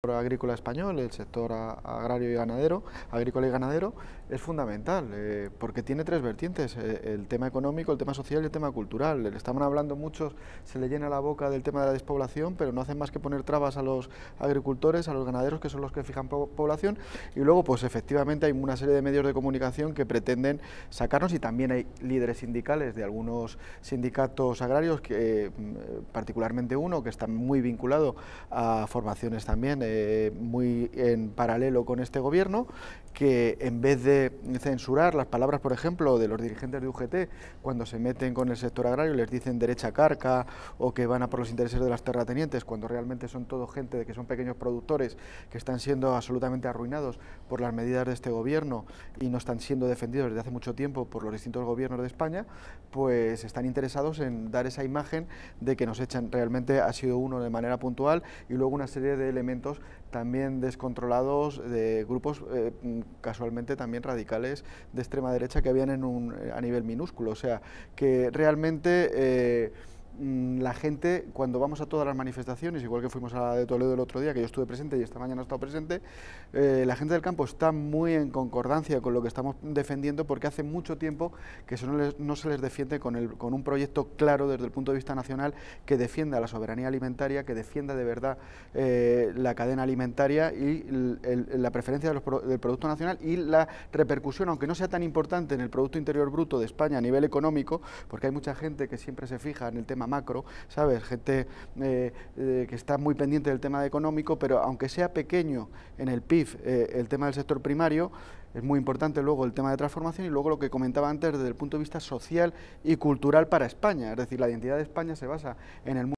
sector agrícola español, el sector agrario y ganadero, agrícola y ganadero, es fundamental eh, porque tiene tres vertientes, eh, el tema económico, el tema social y el tema cultural. Le estaban hablando muchos, se le llena la boca del tema de la despoblación, pero no hacen más que poner trabas a los agricultores, a los ganaderos, que son los que fijan población, y luego pues efectivamente hay una serie de medios de comunicación que pretenden sacarnos y también hay líderes sindicales de algunos sindicatos agrarios, que, eh, particularmente uno que está muy vinculado a formaciones también eh, muy en paralelo con este gobierno, que en vez de censurar las palabras, por ejemplo, de los dirigentes de UGT, cuando se meten con el sector agrario les dicen derecha carca o que van a por los intereses de las terratenientes, cuando realmente son todo gente de que son pequeños productores que están siendo absolutamente arruinados por las medidas de este gobierno y no están siendo defendidos desde hace mucho tiempo por los distintos gobiernos de España, pues están interesados en dar esa imagen de que nos echan. Realmente ha sido uno de manera puntual y luego una serie de elementos también descontrolados, de grupos eh, casualmente también radicales de extrema derecha que habían eh, a nivel minúsculo. O sea, que realmente... Eh, Mm, la gente, cuando vamos a todas las manifestaciones, igual que fuimos a la de Toledo el otro día, que yo estuve presente y esta mañana he estado presente, eh, la gente del campo está muy en concordancia con lo que estamos defendiendo porque hace mucho tiempo que eso no, se les defiende con, con, un proyecto claro desde el punto de vista nacional que defienda la soberanía alimentaria, que defienda de verdad eh, la cadena alimentaria y la preferencia del Producto Nacional y la repercusión, aunque no sea tan importante en el Producto Interior Bruto de España a nivel económico, porque hay mucha gente que siempre se fija en el tema macro, ¿sabes? Gente eh, eh, que está muy pendiente del tema económico, pero aunque sea pequeño en el PIB eh, el tema del sector primario, es muy importante luego el tema de transformación y luego lo que comentaba antes desde el punto de vista social y cultural para España, es decir, la identidad de España se basa en el mundo